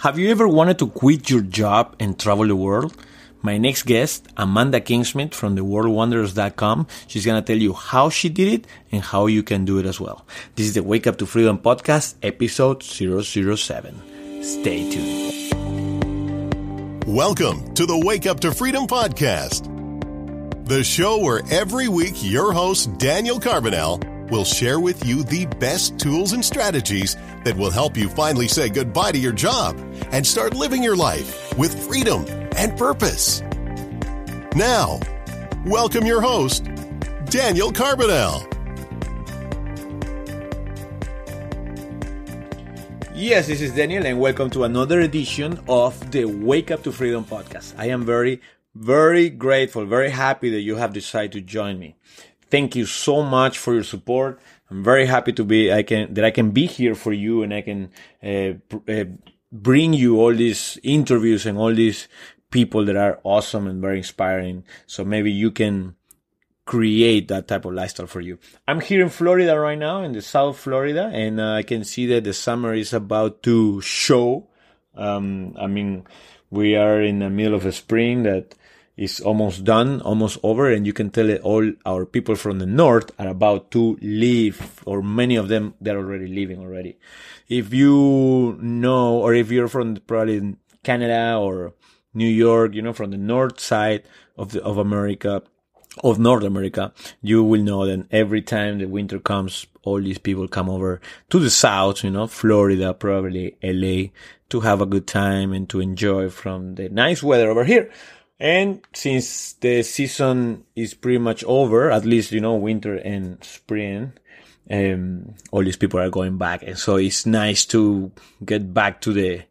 Have you ever wanted to quit your job and travel the world? My next guest, Amanda Kingsmith from theworldwonders.com, she's going to tell you how she did it and how you can do it as well. This is the Wake Up to Freedom podcast, episode 007. Stay tuned. Welcome to the Wake Up to Freedom podcast, the show where every week your host, Daniel Carbonell, will share with you the best tools and strategies that will help you finally say goodbye to your job and start living your life with freedom and purpose. Now, welcome your host, Daniel Carbonell. Yes, this is Daniel, and welcome to another edition of the Wake Up to Freedom podcast. I am very, very grateful, very happy that you have decided to join me. Thank you so much for your support. I'm very happy to be I can that I can be here for you and I can uh, uh, bring you all these interviews and all these people that are awesome and very inspiring. So maybe you can create that type of lifestyle for you. I'm here in Florida right now in the South Florida and uh, I can see that the summer is about to show. Um, I mean, we are in the middle of a spring that is almost done, almost over, and you can tell it all our people from the north are about to leave, or many of them they're already leaving already. If you know, or if you're from probably Canada or New York, you know, from the north side of the, of America, of North America, you will know that every time the winter comes, all these people come over to the south, you know, Florida, probably LA, to have a good time and to enjoy from the nice weather over here. And since the season is pretty much over, at least, you know, winter and spring, um, all these people are going back. And so it's nice to get back to the,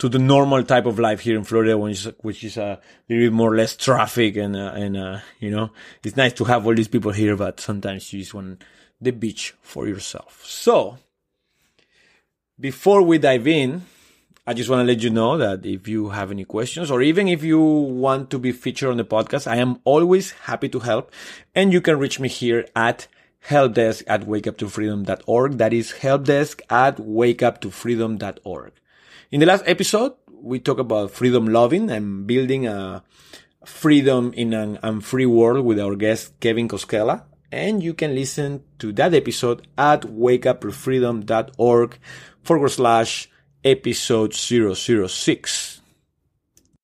to the normal type of life here in Florida, which, is which is a little bit more less traffic and, uh, and, uh, you know, it's nice to have all these people here, but sometimes you just want the beach for yourself. So before we dive in, I just want to let you know that if you have any questions or even if you want to be featured on the podcast, I am always happy to help. And you can reach me here at helpdesk at wakeuptofreedom.org. That is helpdesk at wakeuptofreedom.org. In the last episode, we talked about freedom loving and building a freedom in an unfree world with our guest Kevin Koskela. And you can listen to that episode at wakeuptofreedom.org forward slash episode 006.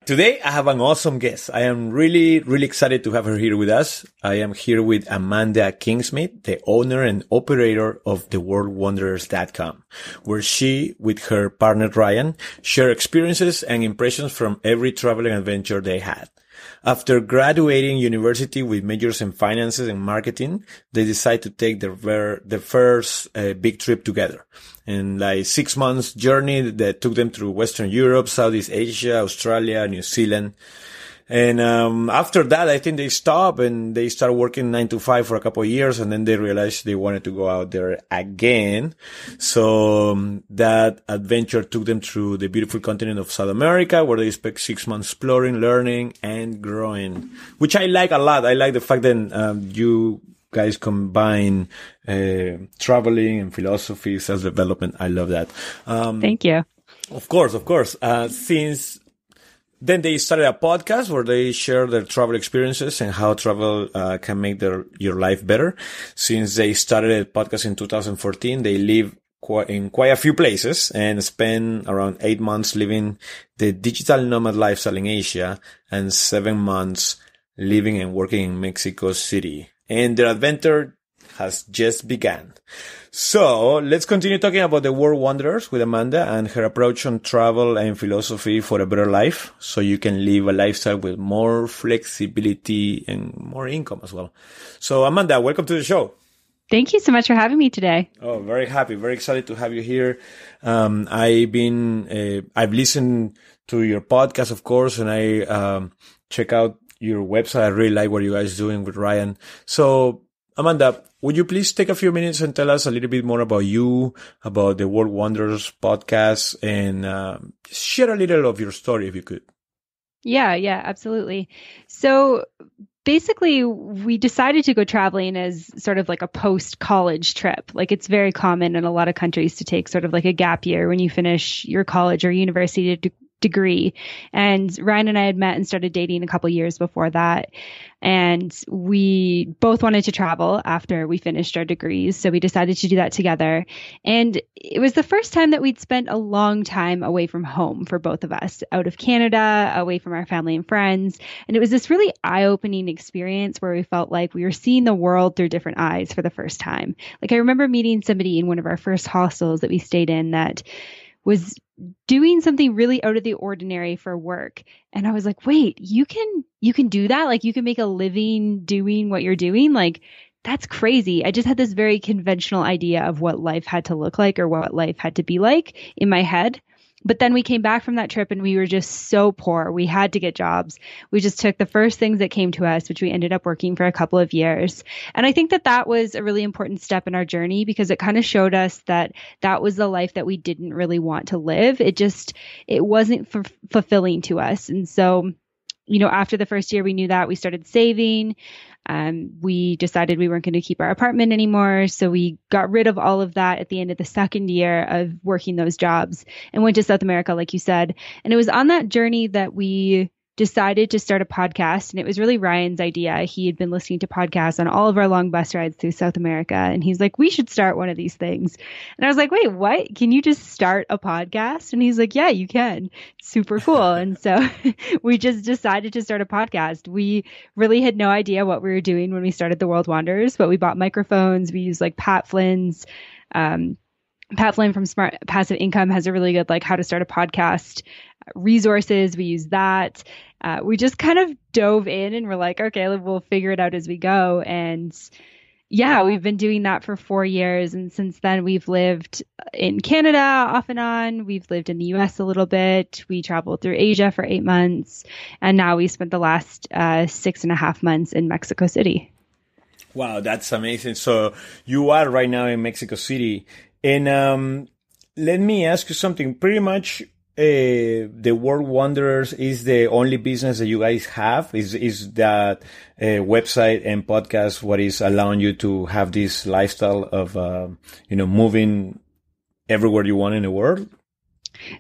Today, I have an awesome guest. I am really, really excited to have her here with us. I am here with Amanda Kingsmith, the owner and operator of theworldwanderers.com, where she, with her partner Ryan, share experiences and impressions from every traveling adventure they had. After graduating university with majors in finances and marketing, they decide to take their ver- the first uh, big trip together. And like six months journey that took them through Western Europe, Southeast Asia, Australia, New Zealand. And um, after that, I think they stopped and they started working nine to five for a couple of years, and then they realized they wanted to go out there again. So um, that adventure took them through the beautiful continent of South America, where they spent six months exploring, learning, and growing, which I like a lot. I like the fact that um, you guys combine uh, traveling and philosophy, self development. I love that. Um, Thank you. Of course, of course. Uh, since then they started a podcast where they share their travel experiences and how travel uh, can make their your life better. Since they started a podcast in 2014, they live in quite a few places and spend around eight months living the digital nomad lifestyle in Asia and seven months living and working in Mexico City. And their adventure has just begun. So let's continue talking about the World Wanderers with Amanda and her approach on travel and philosophy for a better life so you can live a lifestyle with more flexibility and more income as well. So Amanda, welcome to the show. Thank you so much for having me today. Oh, very happy, very excited to have you here. Um, I've been, uh, I've listened to your podcast, of course, and I um, check out your website. I really like what you guys doing with Ryan. So Amanda, would you please take a few minutes and tell us a little bit more about you, about the World Wonders podcast, and uh, share a little of your story if you could? Yeah, yeah, absolutely. So basically, we decided to go traveling as sort of like a post college trip. Like, it's very common in a lot of countries to take sort of like a gap year when you finish your college or university to, degree. And Ryan and I had met and started dating a couple years before that. And we both wanted to travel after we finished our degrees. So we decided to do that together. And it was the first time that we'd spent a long time away from home for both of us, out of Canada, away from our family and friends. And it was this really eye opening experience where we felt like we were seeing the world through different eyes for the first time. Like I remember meeting somebody in one of our first hostels that we stayed in that was doing something really out of the ordinary for work and i was like wait you can you can do that like you can make a living doing what you're doing like that's crazy i just had this very conventional idea of what life had to look like or what life had to be like in my head but then we came back from that trip and we were just so poor. We had to get jobs. We just took the first things that came to us, which we ended up working for a couple of years. And I think that that was a really important step in our journey because it kind of showed us that that was the life that we didn't really want to live. It just, it wasn't f- fulfilling to us. And so, you know, after the first year, we knew that we started saving. Um, we decided we weren't going to keep our apartment anymore. So we got rid of all of that at the end of the second year of working those jobs and went to South America, like you said. And it was on that journey that we decided to start a podcast. And it was really Ryan's idea. He had been listening to podcasts on all of our long bus rides through South America. And he's like, we should start one of these things. And I was like, wait, what? Can you just start a podcast? And he's like, yeah, you can. Super cool. and so we just decided to start a podcast. We really had no idea what we were doing when we started the World Wanderers, but we bought microphones. We used like Pat Flynn's, um, Pat Flynn from Smart Passive Income has a really good like how to start a podcast resources. We use that. Uh, we just kind of dove in and we're like, okay, we'll figure it out as we go. And yeah, we've been doing that for four years. And since then, we've lived in Canada off and on. We've lived in the US a little bit. We traveled through Asia for eight months. And now we spent the last uh, six and a half months in Mexico City. Wow, that's amazing. So you are right now in Mexico City. And um, let me ask you something. Pretty much uh, the World Wanderers is the only business that you guys have? Is is that a uh, website and podcast what is allowing you to have this lifestyle of uh, you know moving everywhere you want in the world?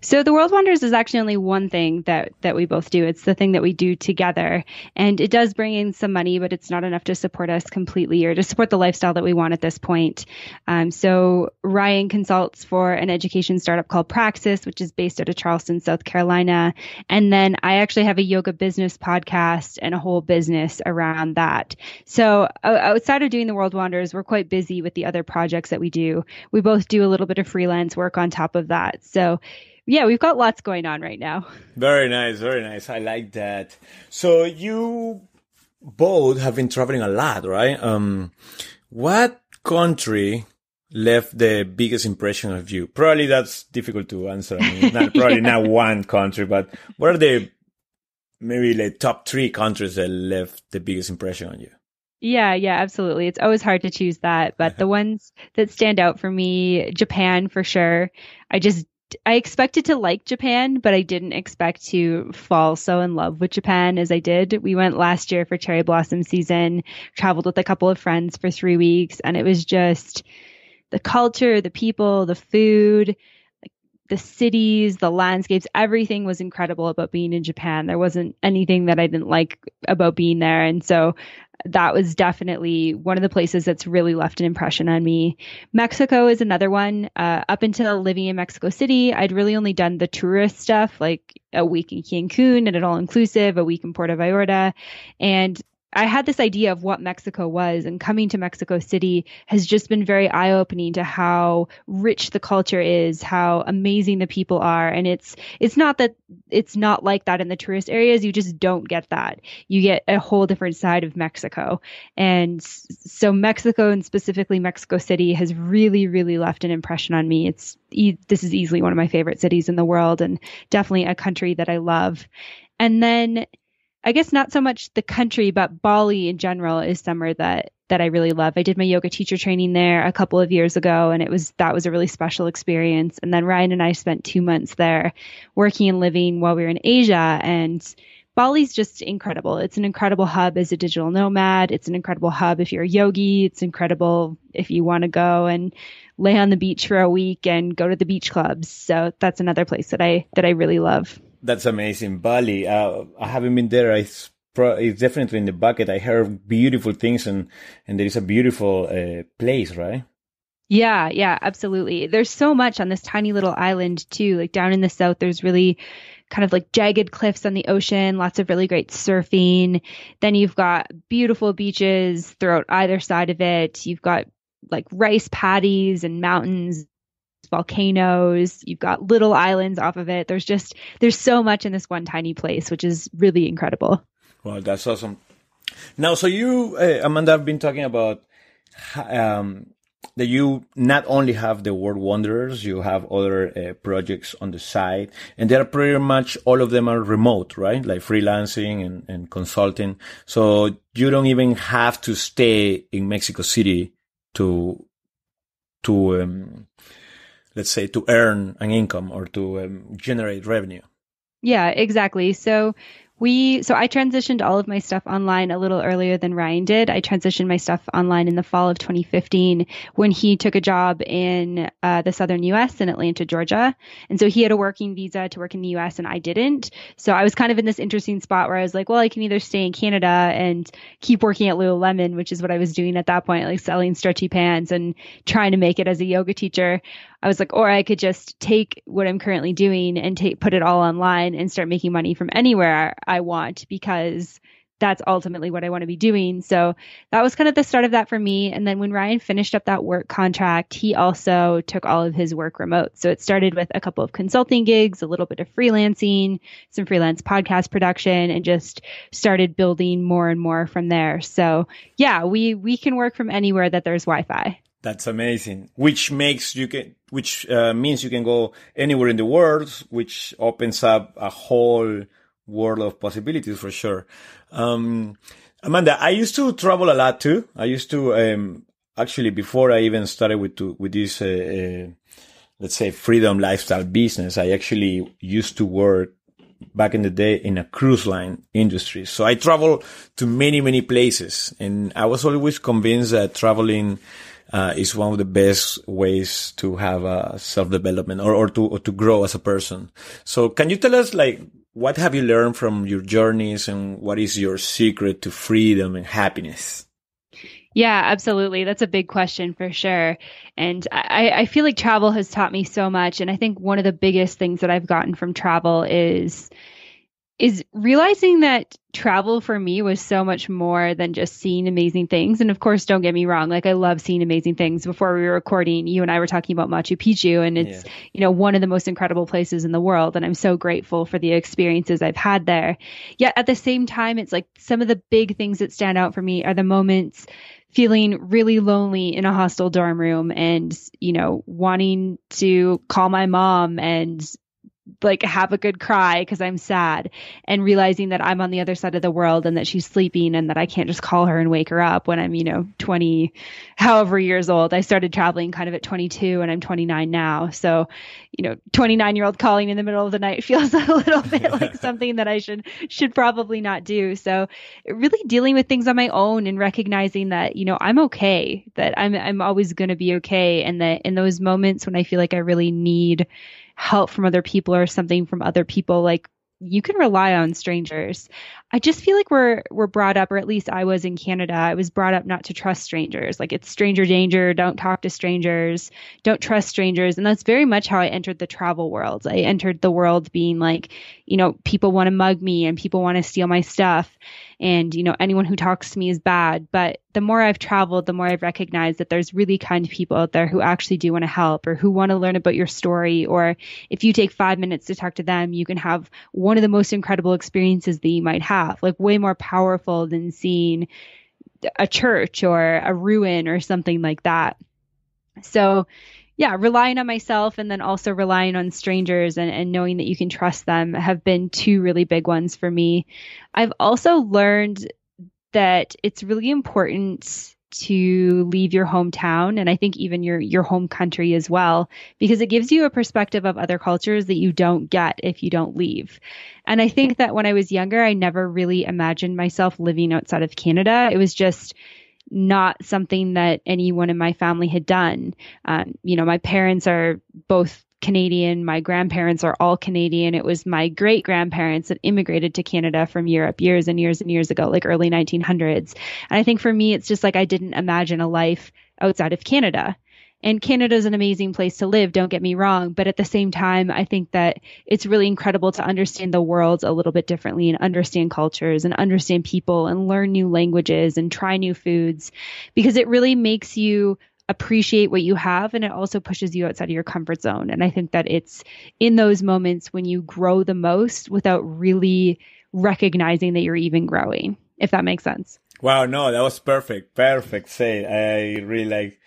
So the World Wonders is actually only one thing that that we both do. It's the thing that we do together, and it does bring in some money, but it's not enough to support us completely or to support the lifestyle that we want at this point. Um, so Ryan consults for an education startup called Praxis, which is based out of Charleston, South Carolina, and then I actually have a yoga business podcast and a whole business around that. So outside of doing the World Wonders, we're quite busy with the other projects that we do. We both do a little bit of freelance work on top of that. So yeah, we've got lots going on right now. Very nice, very nice. I like that. So you both have been traveling a lot, right? Um, what country left the biggest impression of you? Probably that's difficult to answer. I mean, not, probably yeah. not one country, but what are the maybe the top three countries that left the biggest impression on you? Yeah, yeah, absolutely. It's always hard to choose that, but the ones that stand out for me, Japan for sure. I just I expected to like Japan, but I didn't expect to fall so in love with Japan as I did. We went last year for cherry blossom season, traveled with a couple of friends for 3 weeks, and it was just the culture, the people, the food, the cities, the landscapes, everything was incredible about being in Japan. There wasn't anything that I didn't like about being there. And so that was definitely one of the places that's really left an impression on me. Mexico is another one. Uh, up until living in Mexico City, I'd really only done the tourist stuff, like a week in Cancun and an all inclusive, a week in Puerto Vallarta. And I had this idea of what Mexico was, and coming to Mexico City has just been very eye opening to how rich the culture is, how amazing the people are, and it's it's not that it's not like that in the tourist areas. You just don't get that. You get a whole different side of Mexico, and so Mexico and specifically Mexico City has really, really left an impression on me. It's e- this is easily one of my favorite cities in the world, and definitely a country that I love. And then I guess not so much the country, but Bali in general is somewhere that that I really love. I did my yoga teacher training there a couple of years ago and it was that was a really special experience. And then Ryan and I spent 2 months there working and living while we were in Asia and Bali's just incredible. It's an incredible hub as a digital nomad. It's an incredible hub if you're a yogi. It's incredible if you want to go and lay on the beach for a week and go to the beach clubs. So that's another place that I that I really love. That's amazing, Bali. Uh, I haven't been there. It's, pro- it's definitely in the bucket. I heard beautiful things, and and there is a beautiful uh, place, right? Yeah, yeah, absolutely. There's so much on this tiny little island too. Like down in the south, there's really kind of like jagged cliffs on the ocean, lots of really great surfing. Then you've got beautiful beaches throughout either side of it. You've got like rice paddies and mountains volcanoes, you've got little islands off of it. There's just there's so much in this one tiny place, which is really incredible. Well, that's awesome. Now, so you, uh, Amanda, have been talking about um, that you not only have the world wanderers, you have other uh, projects on the side, and they're pretty much all of them are remote, right? Like freelancing and, and consulting. So you don't even have to stay in Mexico City to to um, let's say, to earn an income or to um, generate revenue. Yeah, exactly. So we so I transitioned all of my stuff online a little earlier than Ryan did. I transitioned my stuff online in the fall of 2015 when he took a job in uh, the southern U.S. in Atlanta, Georgia, and so he had a working visa to work in the U.S. and I didn't. So I was kind of in this interesting spot where I was like, well, I can either stay in Canada and keep working at Lululemon, which is what I was doing at that point, like selling stretchy pants and trying to make it as a yoga teacher, I was like, or I could just take what I'm currently doing and take put it all online and start making money from anywhere I want because that's ultimately what I want to be doing. So that was kind of the start of that for me. And then when Ryan finished up that work contract, he also took all of his work remote. So it started with a couple of consulting gigs, a little bit of freelancing, some freelance podcast production, and just started building more and more from there. So yeah, we we can work from anywhere that there's Wi-Fi. That's amazing. Which makes you can, which uh, means you can go anywhere in the world, which opens up a whole world of possibilities for sure. Um, Amanda, I used to travel a lot too. I used to, um, actually before I even started with, to, with this, uh, uh, let's say freedom lifestyle business, I actually used to work back in the day in a cruise line industry. So I traveled to many, many places and I was always convinced that traveling uh, is one of the best ways to have a self development or, or to or to grow as a person. So can you tell us like what have you learned from your journeys and what is your secret to freedom and happiness? Yeah, absolutely. That's a big question for sure. And I, I feel like travel has taught me so much. And I think one of the biggest things that I've gotten from travel is is realizing that travel for me was so much more than just seeing amazing things. And of course, don't get me wrong, like I love seeing amazing things. Before we were recording, you and I were talking about Machu Picchu, and it's, yeah. you know, one of the most incredible places in the world. And I'm so grateful for the experiences I've had there. Yet at the same time, it's like some of the big things that stand out for me are the moments feeling really lonely in a hostel dorm room and you know wanting to call my mom and like have a good cry because I'm sad and realizing that I'm on the other side of the world and that she's sleeping and that I can't just call her and wake her up when I'm, you know, 20 however years old. I started traveling kind of at 22 and I'm 29 now. So, you know, 29 year old calling in the middle of the night feels a little bit like something that I should should probably not do. So, really dealing with things on my own and recognizing that, you know, I'm okay, that I'm I'm always going to be okay and that in those moments when I feel like I really need help from other people or something from other people, like you can rely on strangers. I just feel like we're we're brought up, or at least I was in Canada. I was brought up not to trust strangers. Like it's stranger danger. Don't talk to strangers. Don't trust strangers. And that's very much how I entered the travel world. I entered the world being like, you know, people want to mug me and people want to steal my stuff, and you know, anyone who talks to me is bad. But the more I've traveled, the more I've recognized that there's really kind people out there who actually do want to help or who want to learn about your story. Or if you take five minutes to talk to them, you can have one of the most incredible experiences that you might have path, like way more powerful than seeing a church or a ruin or something like that. So, yeah, relying on myself and then also relying on strangers and, and knowing that you can trust them have been two really big ones for me. I've also learned that it's really important to leave your hometown and I think even your your home country as well because it gives you a perspective of other cultures that you don't get if you don't leave. And I think that when I was younger I never really imagined myself living outside of Canada. It was just not something that anyone in my family had done. Um, you know, my parents are both Canadian. My grandparents are all Canadian. It was my great grandparents that immigrated to Canada from Europe years and years and years ago, like early 1900s. And I think for me, it's just like I didn't imagine a life outside of Canada. And Canada is an amazing place to live, don't get me wrong. But at the same time, I think that it's really incredible to understand the world a little bit differently and understand cultures and understand people and learn new languages and try new foods because it really makes you appreciate what you have and it also pushes you outside of your comfort zone and i think that it's in those moments when you grow the most without really recognizing that you're even growing if that makes sense wow no that was perfect perfect say i really like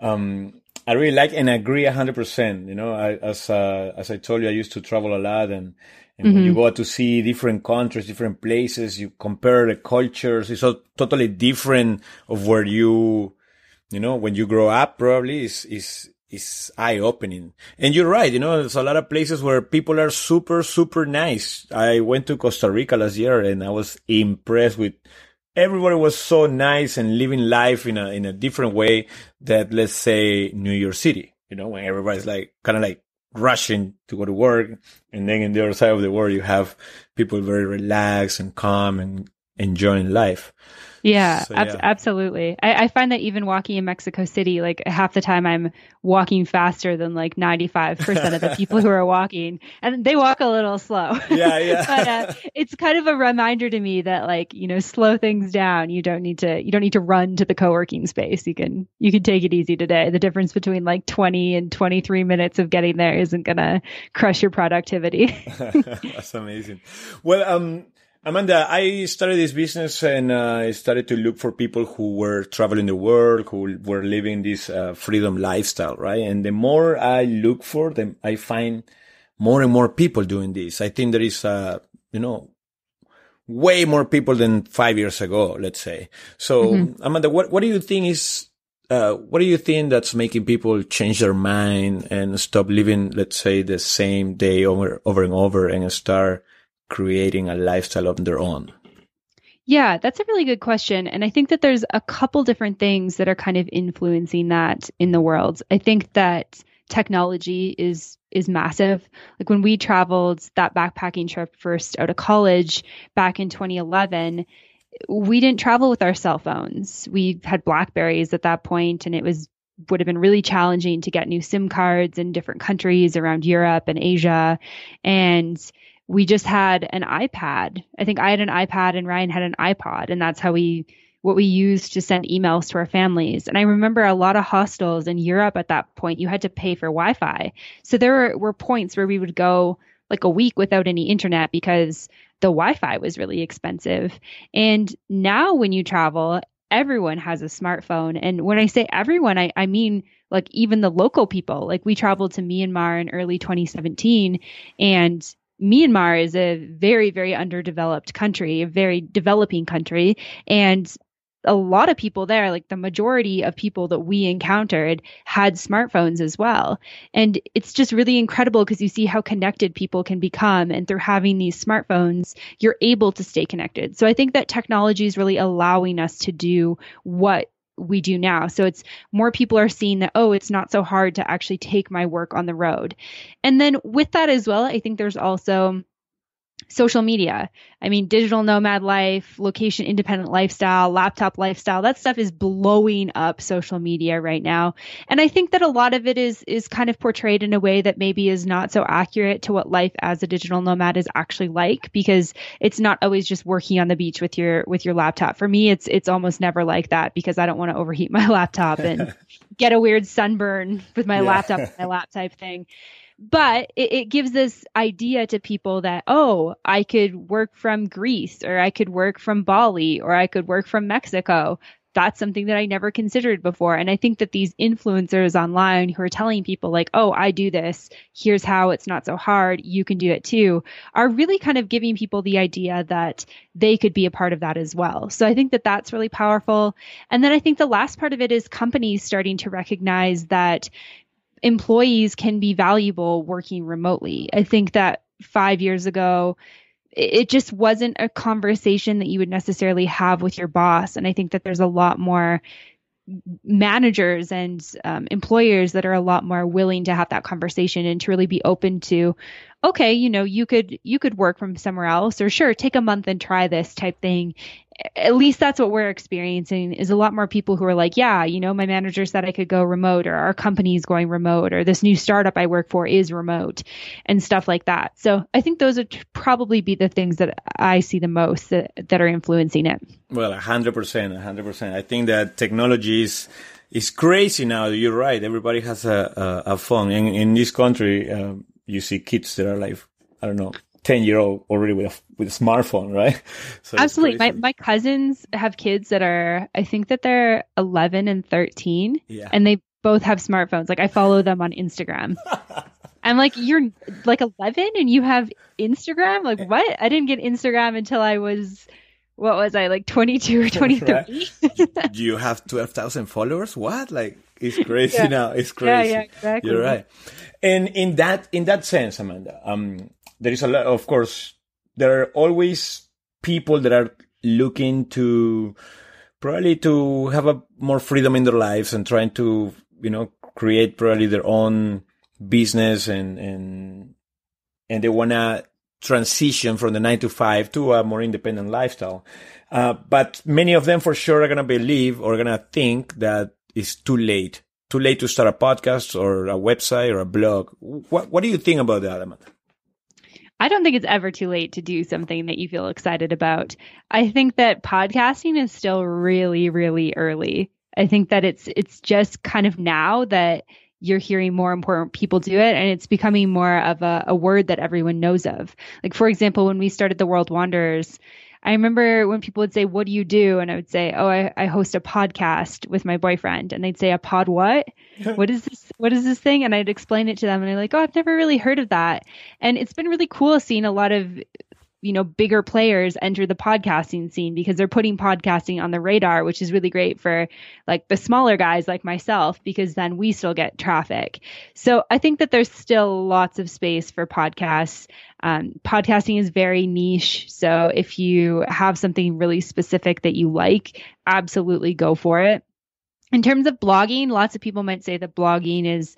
um i really like and agree 100% you know I, as uh, as i told you i used to travel a lot and and mm-hmm. you go to see different countries, different places, you compare the cultures. It's all totally different of where you you know, when you grow up, probably is, is, is eye opening. And you're right. You know, there's a lot of places where people are super, super nice. I went to Costa Rica last year and I was impressed with everybody was so nice and living life in a, in a different way that let's say New York City, you know, when everybody's like kind of like rushing to go to work. And then in the other side of the world, you have people very relaxed and calm and enjoying life. Yeah, so, yeah. absolutely. I, I, find that even walking in Mexico City, like half the time I'm walking faster than like 95% of the people who are walking, and they walk a little slow. Yeah, yeah. but uh, it's kind of a reminder to me that like you know slow things down. You don't need to you don't need to run to the co-working space. You can you can take it easy today. The difference between like 20 and 23 minutes of getting there isn't gonna crush your productivity. That's amazing. Well, um, Amanda, I started this business and uh, I started to look for people who were traveling the world, who were living this uh, freedom lifestyle, right? And the more I look for them, I find more and more people doing this. I think there is, uh, you know, way more people than five years ago, let's say. So, mm-hmm. Amanda, what, what do you think is, uh, what do you think that's making people change their mind and stop living, let's say, the same day over, over and over and start creating a lifestyle of their own? Yeah, that's a really good question. And I think that there's a couple different things that are kind of influencing that in the world. I think that technology is is massive. Like when we traveled that backpacking trip first out of college back in 2011, we didn't travel with our cell phones. We had Blackberries at that point and it was would have been really challenging to get new SIM cards in different countries around Europe and Asia and we just had an iPad. I think I had an iPad and Ryan had an iPod, and that's how we what we used to send emails to our families. And I remember a lot of hostels in Europe at that point, you had to pay for Wi Fi. So there were, were points where we would go like a week without any internet because the Wi Fi was really expensive. And now when you travel, everyone has a smartphone. And when I say everyone, I, I mean like even the local people. Like we traveled to Myanmar in early 2017 and Myanmar is a very, very underdeveloped country, a very developing country. And a lot of people there, like the majority of people that we encountered, had smartphones as well. And it's just really incredible because you see how connected people can become. And through having these smartphones, you're able to stay connected. So I think that technology is really allowing us to do what we do now. So it's more people are seeing that, oh, it's not so hard to actually take my work on the road. And then with that as well, I think there's also social media. I mean, digital nomad life, location independent lifestyle, laptop lifestyle, that stuff is blowing up social media right now. And I think that a lot of it is is kind of portrayed in a way that maybe is not so accurate to what life as a digital nomad is actually like because it's not always just working on the beach with your with your laptop. For me, it's it's almost never like that because I don't want to overheat my laptop and get a weird sunburn with my yeah. laptop my lap type thing but it, it, gives this idea to people that oh i could work from greece or i could work from bali or i could work from mexico that's something that i never considered before and i think that these influencers online who are telling people like oh i do this here's how it's not so hard you can do it too are really kind of giving people the idea that they could be a part of that as well so i think that that's really powerful and then i think the last part of it is companies starting to recognize that employees can be valuable working remotely. I think that five years ago, it just wasn't a conversation that you would necessarily have with your boss. And I think that there's a lot more managers and um, employers that are a lot more willing to have that conversation and to really be open to okay, you know, you could you could work from somewhere else or sure, take a month and try this type thing. At least that's what we're experiencing is a lot more people who are like, yeah, you know, my manager said I could go remote or our company is going remote or this new startup I work for is remote and stuff like that. So I think those would probably be the things that I see the most that, that are influencing it. Well, 100%, 100%. I think that technology is crazy now. You're right. Everybody has a, a, a phone. In, in this country, um, you see kids that are like, I don't know, 10 year old already with a, with a smartphone, right? So Absolutely. My, my cousins have kids that are, I think that they're 11 and 13. Yeah. And they both have smartphones. Like I follow them on Instagram. I'm like, you're like 11 and you have Instagram? Like what? I didn't get Instagram until I was, what was I, like 22 or 23? You have 12,000 followers? What? Like, it's crazy yeah. now. It's crazy. Yeah, yeah, exactly. You're right. And in that in that sense, Amanda, um, there is a lot. Of course, there are always people that are looking to probably to have a more freedom in their lives and trying to you know create probably their own business and and and they wanna transition from the nine to five to a more independent lifestyle. Uh, but many of them for sure are gonna believe or gonna think that it's too late too late to start a podcast or a website or a blog. What, what do you think about that, Amanda? I don't think it's ever too late to do something that you feel excited about. I think that podcasting is still really, really early. I think that it's it's just kind of now that you're hearing more important people do it and it's becoming more of a, a word that everyone knows of. Like for example, when we started the World Wanderers, I remember when people would say, What do you do? And I would say, Oh, I, I host a podcast with my boyfriend. And they'd say, A pod what? what is this? What is this thing? And I'd explain it to them. And they're like, Oh, I've never really heard of that. And it's been really cool seeing a lot of you know bigger players enter the podcasting scene because they're putting podcasting on the radar which is really great for like the smaller guys like myself because then we still get traffic so i think that there's still lots of space for podcasts um, podcasting is very niche so if you have something really specific that you like absolutely go for it in terms of blogging lots of people might say that blogging is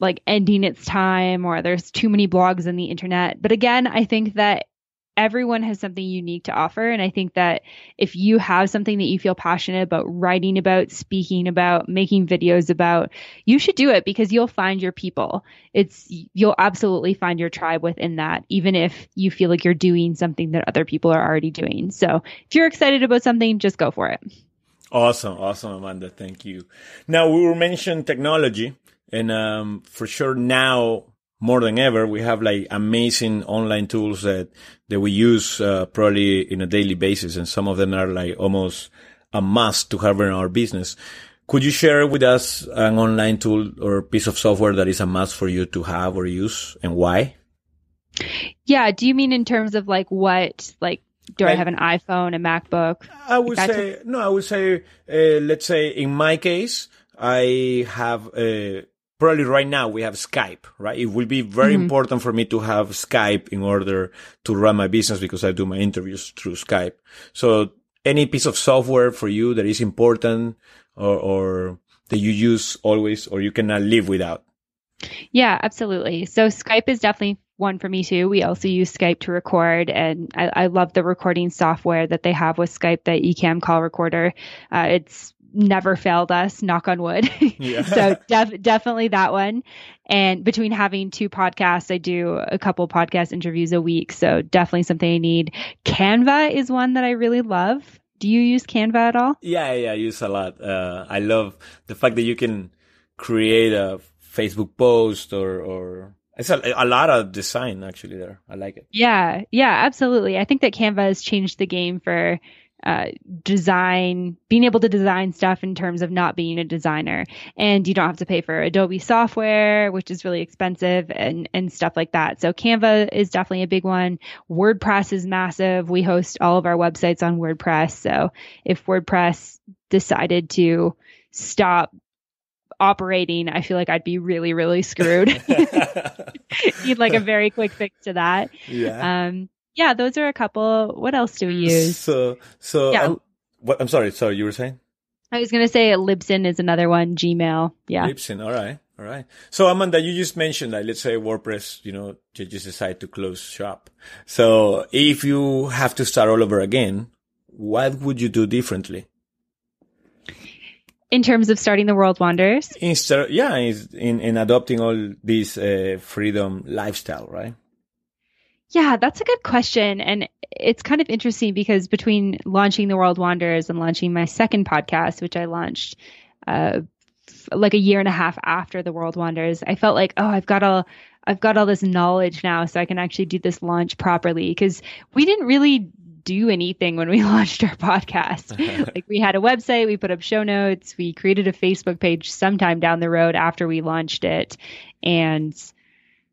like ending its time or there's too many blogs on the internet. But again, I think that everyone has something unique to offer. And I think that if you have something that you feel passionate about writing about, speaking about, making videos about, you should do it because you'll find your people. It's, you'll absolutely find your tribe within that, even if you feel like you're doing something that other people are already doing. So if you're excited about something, just go for it. Awesome. Awesome, Amanda. Thank you. Now we were mentioning technology and um, for sure now more than ever. We have like amazing online tools that, that we use, uh, probably in a daily basis. And some of them are like almost a must to have in our business. Could you share with us an online tool or piece of software that is a must for you to have or use and why? Yeah. Do you mean in terms of like what, like, do I, I have an iPhone, a MacBook? I would like say, no, I would say, uh, let's say in my case, I have, uh, probably right now we have Skype, right? It will be very mm-hmm. important for me to have Skype in order to run my business because I do my interviews through Skype. So any piece of software for you that is important or, or that you use always or you cannot live without? Yeah, absolutely. So Skype is definitely one for me too. We also use Skype to record, and I, I, love the recording software that they have with Skype, the Ecamm call recorder. Uh, it's never failed us, knock on wood. Yeah. so def- definitely that one. And between having two podcasts, I do a couple podcast interviews a week. So definitely something I need. Canva is one that I really love. Do you use Canva at all? Yeah, yeah, I use a lot. Uh, I love the fact that you can create a Facebook post or, or it's a, a, lot of design actually there. I like it. Yeah, yeah, absolutely. I think that Canva has changed the game for uh, design, being able to design stuff in terms of not being a designer. And you don't have to pay for Adobe software, which is really expensive and, and stuff like that. So Canva is definitely a big one. WordPress is massive. We host all of our websites on WordPress. So if WordPress decided to stop operating, I feel like I'd be really, really screwed. Need like a very quick fix to that. Yeah. Um, yeah, those are a couple. What else do we use? So, so yeah. I'm, um, what, I'm sorry. So you were saying? I was going to say Libsyn is another one. Gmail. Yeah. Libsyn. All right. All right. So Amanda, you just mentioned that let's say WordPress, you know, you just decide to close shop. So if you have to start all over again, what would you do differently? In terms of starting the world wonders? In, yeah, in, in adopting all this uh, freedom lifestyle, right? Yeah, that's a good question. And it's kind of interesting because between launching The World Wanders and launching my second podcast, which I launched uh, like a year and a half after The World Wanders, I felt like, oh, I've got all. I've got all this knowledge now, so I can actually do this launch properly. Because we didn't really do anything when we launched our podcast. like we had a website, we put up show notes, we created a Facebook page sometime down the road after we launched it. And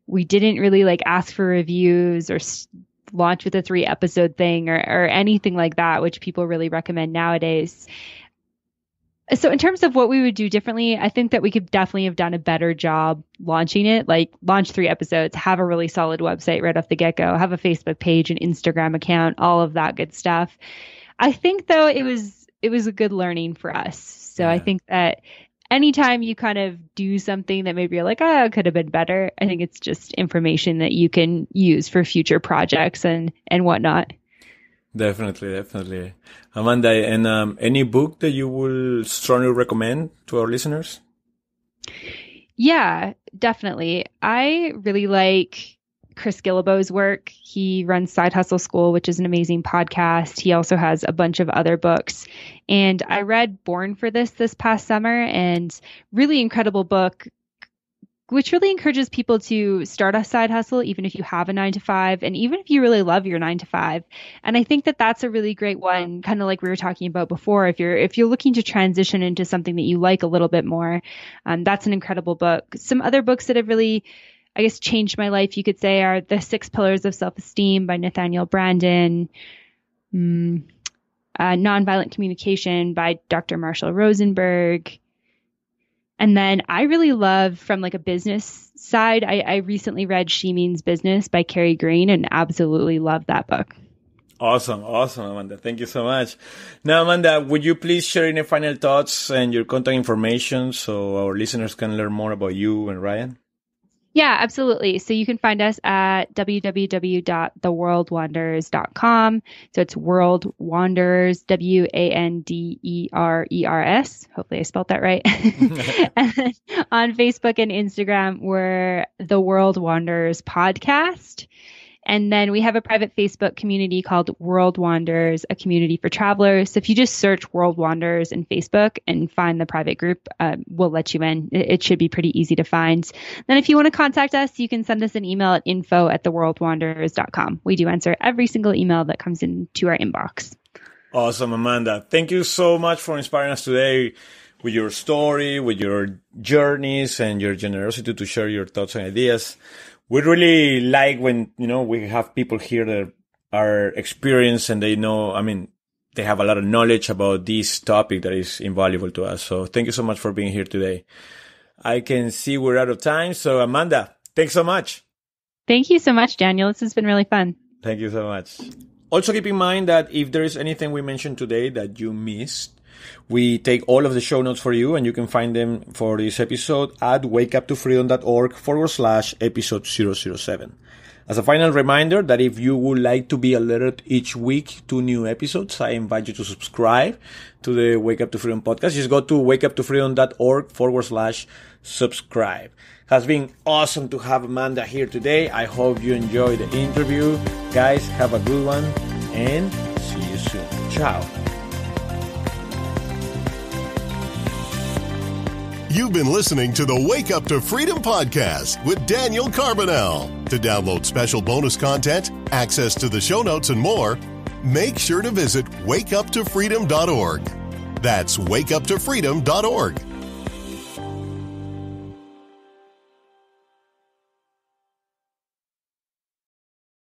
we didn't really like ask for reviews or s- launch with a three episode thing or, or anything like that, which people really recommend nowadays. So, in terms of what we would do differently, I think that we could definitely have done a better job launching it. Like, launch three episodes, have a really solid website right off the get go, have a Facebook page, an Instagram account, all of that good stuff. I think, though, it was it was a good learning for us. So yeah. I think that anytime you kind of do something that maybe you're like, oh, it could have been better, I think it's just information that you can use for future projects and and whatnot. Definitely, definitely, Amanda. And um, any book that you will strongly recommend to our listeners? Yeah, definitely. I really like Chris Gillibo's work. He runs Side Hustle School, which is an amazing podcast. He also has a bunch of other books. And I read Born for This this past summer and really incredible book which really encourages people to start a side hustle, even if you have a nine to five, and even if you really love your nine to five. And I think that that's a really great one, kind of like we were talking about before. If you're if you're looking to transition into something that you like a little bit more, um, that's an incredible book. Some other books that have really I guess, changed my life, you could say, are The Six Pillars of Self Esteem by Nathaniel Brandon, um, uh, Nonviolent Communication by Dr. Marshall Rosenberg. And then I really love from like a business side, I, I recently read She Means Business by Carrie Green and absolutely love that book. Awesome, awesome, Amanda. Thank you so much. Now, Amanda, would you please share any final thoughts and your contact information so our listeners can learn more about you and Ryan? Yeah, absolutely. So you can find us at www.theworldwonders.com. So it's World Wonders, W A N D E R E R S. Hopefully I spelled that right. on Facebook and Instagram, we're The World Wonders Podcast. And then we have a private Facebook community called World Wanders, a community for travelers. So if you just search World Wanders in Facebook and find the private group, um, we'll let you in. It, should be pretty easy to find. Then if you want to contact us, you can send us an email at info at theworldwanderers.com. We do answer every single email that comes into our inbox. Awesome, Amanda. Thank you so much for inspiring us today with your story, with your journeys, and your generosity to share your thoughts and ideas we really like when you know we have people here that are experienced and they know. I mean, they have a lot of knowledge about this topic that is invaluable to us. So thank you so much for being here today. I can see we're out of time. So Amanda, thanks so much. Thank you so much, Daniel. This has been really fun. Thank you so much. Also keep in mind that if there is anything we mentioned today that you missed, we take all of the show notes for you, and you can find them for this episode at wakeuptofreedom.org forward slash episode 007. As a final reminder, that if you would like to be alerted each week to new episodes, I invite you to subscribe to the Wake Up to Freedom podcast. Just go to wakeuptofreedom.org forward slash subscribe. Has been awesome to have Amanda here today. I hope you enjoyed the interview. Guys, have a good one and see you soon. Ciao. You've been listening to the Wake Up to Freedom podcast with Daniel Carbonell. To download special bonus content, access to the show notes, and more, make sure to visit wakeuptofreedom.org. That's wakeuptofreedom.org.